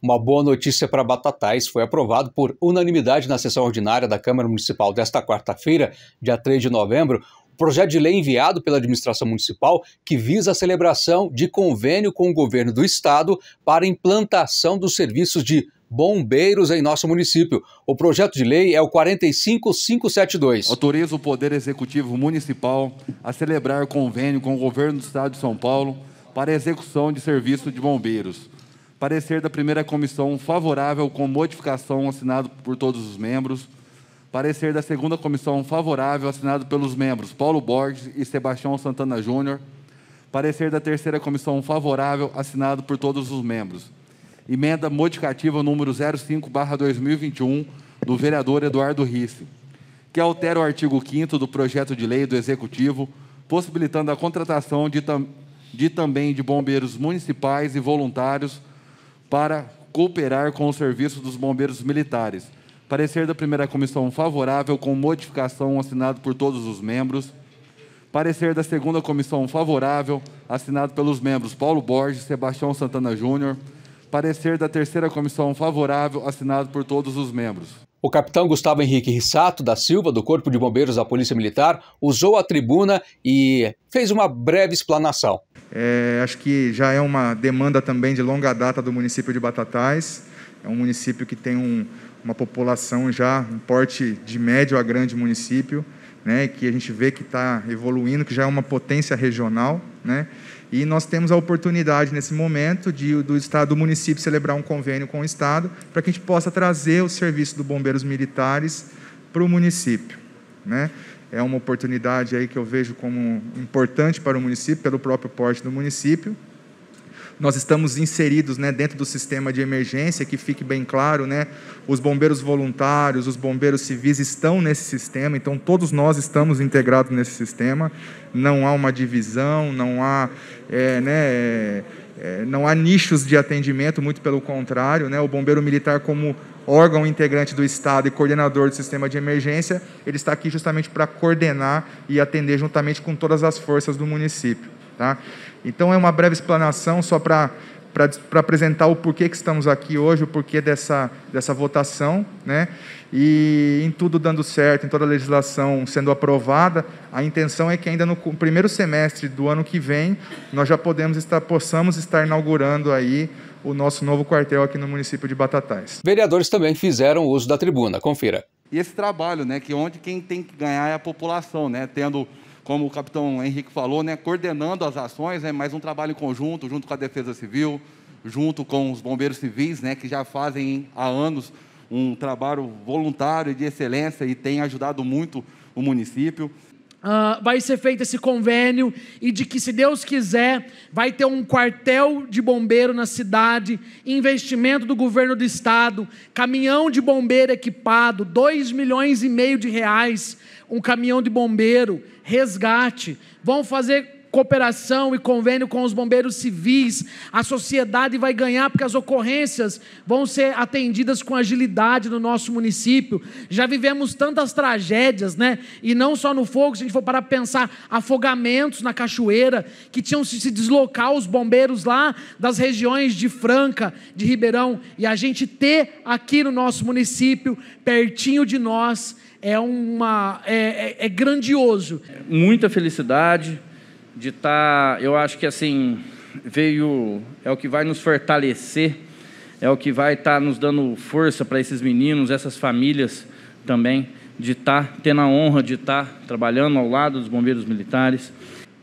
Uma boa notícia para Batatais foi aprovado por unanimidade na sessão ordinária da Câmara Municipal desta quarta-feira, dia 3 de novembro, o projeto de lei enviado pela administração municipal que visa a celebração de convênio com o governo do estado para implantação dos serviços de bombeiros em nosso município. O projeto de lei é o 45572. Autoriza o Poder Executivo Municipal a celebrar convênio com o governo do estado de São Paulo para execução de serviço de bombeiros Parecer da primeira comissão favorável com modificação assinado por todos os membros. Parecer da segunda comissão favorável assinado pelos membros Paulo Borges e Sebastião Santana Júnior. Parecer da terceira comissão favorável assinado por todos os membros. Emenda modificativa número 05/2021 do vereador Eduardo Risse, que altera o artigo 5 do projeto de lei do executivo, possibilitando a contratação de, tam de também de bombeiros municipais e voluntários para cooperar com o serviço dos bombeiros militares. Parecer da primeira comissão favorável com modificação assinado por todos os membros. Parecer da segunda comissão favorável, assinado pelos membros Paulo Borges, Sebastião Santana Júnior. Parecer da terceira comissão favorável, assinado por todos os membros. O capitão Gustavo Henrique Rissato da Silva, do Corpo de Bombeiros da Polícia Militar, usou a tribuna e fez uma breve explanação. É, acho que já é uma demanda também de longa data do município de Batatais. É um município que tem um, uma população já, um porte de médio a grande município, né, que a gente vê que está evoluindo, que já é uma potência regional. Né, e nós temos a oportunidade, nesse momento, de, do Estado, do município, celebrar um convênio com o Estado, para que a gente possa trazer o serviço do Bombeiros Militares para o município. Né? É uma oportunidade aí que eu vejo como importante para o município, pelo próprio porte do município, nós estamos inseridos né, dentro do sistema de emergência, que fique bem claro, né, os bombeiros voluntários, os bombeiros civis estão nesse sistema, então todos nós estamos integrados nesse sistema, não há uma divisão, não há, é, né, é, não há nichos de atendimento, muito pelo contrário, né, o bombeiro militar como órgão integrante do Estado e coordenador do sistema de emergência, ele está aqui justamente para coordenar e atender juntamente com todas as forças do município. Tá? Então, é uma breve explanação só para para apresentar o porquê que estamos aqui hoje, o porquê dessa, dessa votação, né? E em tudo dando certo, em toda a legislação sendo aprovada, a intenção é que ainda no primeiro semestre do ano que vem nós já podemos estar, possamos estar inaugurando aí o nosso novo quartel aqui no município de Batatais. Vereadores também fizeram uso da tribuna, confira. E esse trabalho, né, que onde quem tem que ganhar é a população, né, tendo como o capitão Henrique falou, né, coordenando as ações, né, mais um trabalho em conjunto, junto com a Defesa Civil, junto com os bombeiros civis, né, que já fazem há anos um trabalho voluntário de excelência e tem ajudado muito o município. Uh, vai ser feito esse convênio e de que, se Deus quiser, vai ter um quartel de bombeiro na cidade, investimento do governo do estado, caminhão de bombeiro equipado, 2 milhões e meio de reais, um caminhão de bombeiro, resgate. Vão fazer cooperação e convênio com os bombeiros civis. A sociedade vai ganhar porque as ocorrências vão ser atendidas com agilidade no nosso município. Já vivemos tantas tragédias, né? E não só no fogo, se a gente for para pensar afogamentos na cachoeira, que tinham que se deslocar os bombeiros lá das regiões de Franca, de Ribeirão, e a gente ter aqui no nosso município, pertinho de nós, é uma é, é, é, grandioso. Muita felicidade, de estar, tá, eu acho que assim, veio, é o que vai nos fortalecer, é o que vai estar tá nos dando força para esses meninos, essas famílias também, de estar tá, tendo a honra de estar tá trabalhando ao lado dos bombeiros militares.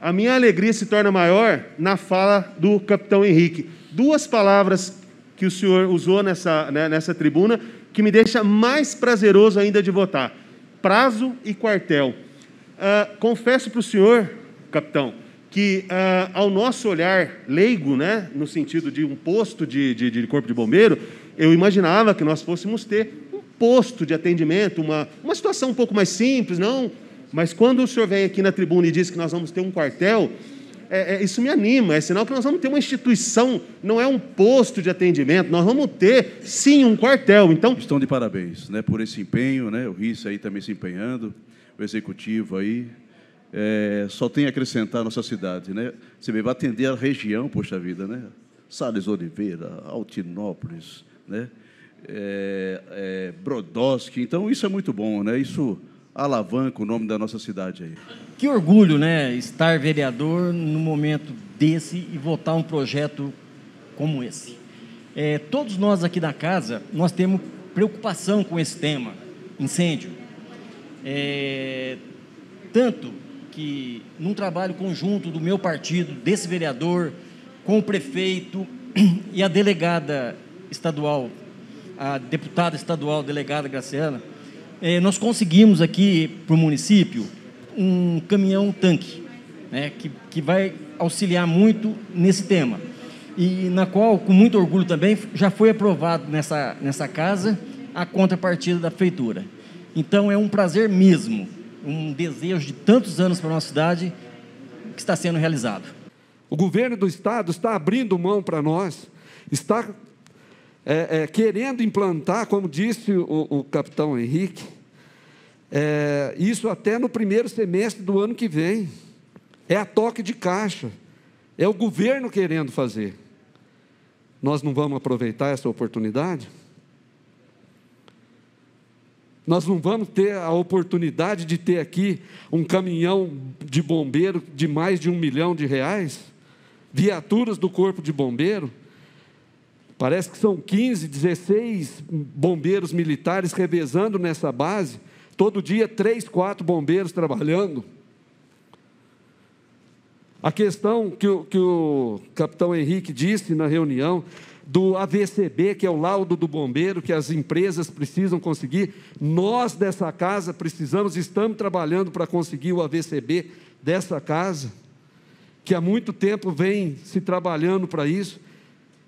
A minha alegria se torna maior na fala do capitão Henrique. Duas palavras que o senhor usou nessa, né, nessa tribuna que me deixa mais prazeroso ainda de votar: prazo e quartel. Uh, confesso para o senhor, capitão, que, ah, ao nosso olhar leigo, né, no sentido de um posto de, de, de corpo de bombeiro, eu imaginava que nós fôssemos ter um posto de atendimento, uma, uma situação um pouco mais simples, não. Mas quando o senhor vem aqui na tribuna e diz que nós vamos ter um quartel, é, é, isso me anima, é sinal que nós vamos ter uma instituição, não é um posto de atendimento, nós vamos ter sim um quartel. Então estão de parabéns, né, por esse empenho, né? O Risse aí também se empenhando, o executivo aí, é, só tem a acrescentar a nossa cidade, né? Você vai atender a região, poxa vida, né? Sales Oliveira, Altinópolis, né? É, é, Brodowski. Então, isso é muito bom, né? Isso alavanca o nome da nossa cidade aí. Que orgulho, né? Estar vereador no momento desse e votar um projeto como esse. É, todos nós aqui da casa, nós temos preocupação com esse tema, incêndio. É, tanto que num trabalho conjunto do meu partido, desse vereador, com o prefeito e a delegada estadual, a deputada estadual delegada Graciana, eh, nós conseguimos aqui para o município um caminhão tanque, né, que, que vai auxiliar muito nesse tema. E na qual, com muito orgulho também, já foi aprovado nessa, nessa casa a contrapartida da feitura. Então é um prazer mesmo um desejo de tantos anos para a nossa cidade que está sendo realizado. O governo do Estado está abrindo mão para nós, está é, é, querendo implantar, como disse o, o capitão Henrique, é, isso até no primeiro semestre do ano que vem. É a toque de caixa, é o governo querendo fazer. Nós não vamos aproveitar essa oportunidade? Nós não vamos ter a oportunidade de ter aqui um caminhão de bombeiro de mais de um milhão de reais? Viaturas do Corpo de Bombeiro? Parece que são 15, 16 bombeiros militares revezando nessa base. Todo dia, três, quatro bombeiros trabalhando. A questão que o, que o capitão Henrique disse na reunião do AVCB, que é o laudo do bombeiro, que as empresas precisam conseguir. Nós dessa casa precisamos, estamos trabalhando para conseguir o AVCB dessa casa, que há muito tempo vem se trabalhando para isso.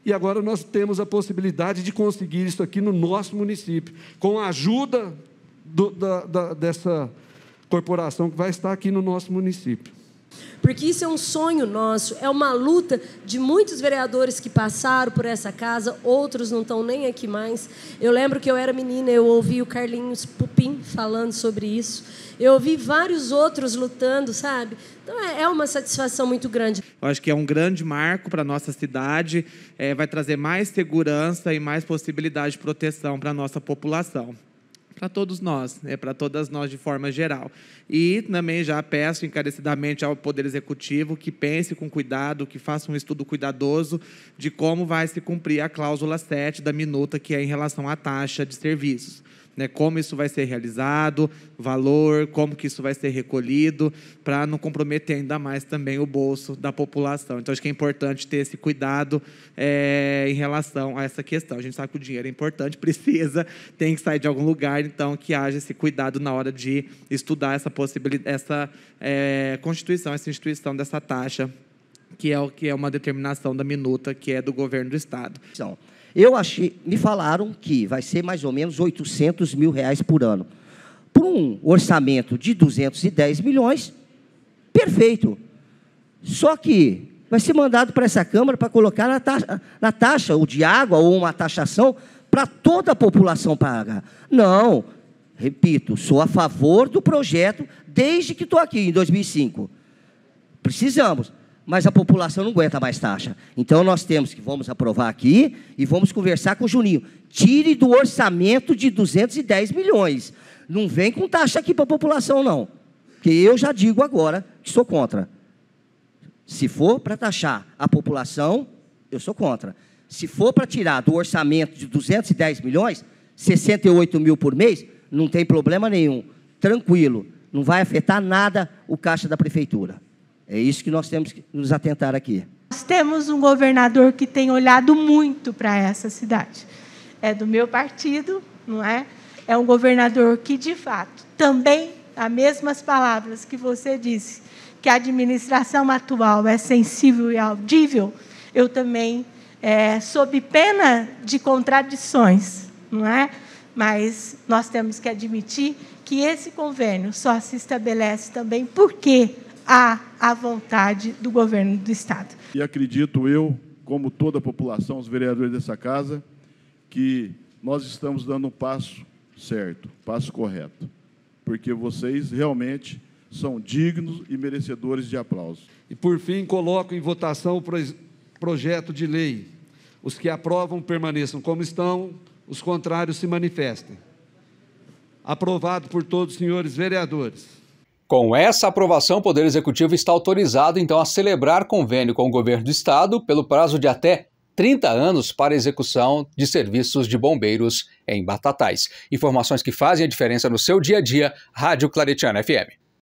E agora nós temos a possibilidade de conseguir isso aqui no nosso município, com a ajuda do, da, da, dessa corporação que vai estar aqui no nosso município. Porque isso é um sonho nosso, é uma luta de muitos vereadores que passaram por essa casa, outros não estão nem aqui mais. Eu lembro que eu era menina, eu ouvi o Carlinhos Pupim falando sobre isso. Eu ouvi vários outros lutando, sabe? Então é, é uma satisfação muito grande. Eu acho que é um grande marco para a nossa cidade, é, vai trazer mais segurança e mais possibilidade de proteção para a nossa população para todos nós, né, para todas nós de forma geral. E também já peço encarecidamente ao Poder Executivo que pense com cuidado, que faça um estudo cuidadoso de como vai se cumprir a cláusula 7 da minuta, que é em relação à taxa de serviços né, como isso vai ser realizado, valor, como que isso vai ser recolhido, para não comprometer ainda mais também o bolso da população. Então, acho que é importante ter esse cuidado é, em relação a essa questão. A gente sabe que o dinheiro é importante, precisa, tem que sair de algum lugar, então que haja esse cuidado na hora de estudar essa possibilidade, essa é, constituição, essa instituição dessa taxa, que é o que é uma determinação da minuta que é do governo do estado. Então, eu achei, me falaram que vai ser mais ou menos 800 mil reais por ano. Para um orçamento de 210 milhões, perfeito. Só que vai ser mandado para essa Câmara para colocar na taxa, na taxa, ou de água, ou uma taxação, para toda a população pagar. Não, repito, sou a favor do projeto desde que estou aqui, em 2005. Precisamos mas a população não aguenta mais taxa. Então nós temos que vamos aprovar aqui e vamos conversar com o Juninho. Tire do orçamento de 210 milhões. Não vem com taxa aqui para a população não. Que eu já digo agora que sou contra. Se for para taxar a população, eu sou contra. Se for para tirar do orçamento de 210 milhões, 68 mil por mês, não tem problema nenhum. Tranquilo. Não vai afetar nada o caixa da prefeitura. É isso que nós temos que nos atentar aqui. Nós temos um governador que tem olhado muito para essa cidade. É do meu partido, não é? É um governador que, de fato, também, as mesmas palavras que você disse, que a administração atual é sensível e audível, eu também, é, sob pena de contradições, não é? Mas nós temos que admitir que esse convênio só se estabelece também porque à a vontade do governo do Estado. E acredito eu, como toda a população, os vereadores dessa casa, que nós estamos dando um passo certo, passo correto, porque vocês realmente são dignos e merecedores de aplausos. E por fim, coloco em votação o projeto de lei. Os que aprovam permaneçam como estão, os contrários se manifestem. Aprovado por todos os senhores vereadores. Com essa aprovação, o Poder Executivo está autorizado então a celebrar convênio com o governo do estado pelo prazo de até 30 anos para execução de serviços de bombeiros em Batatais. Informações que fazem a diferença no seu dia a dia. Rádio Claretiano FM.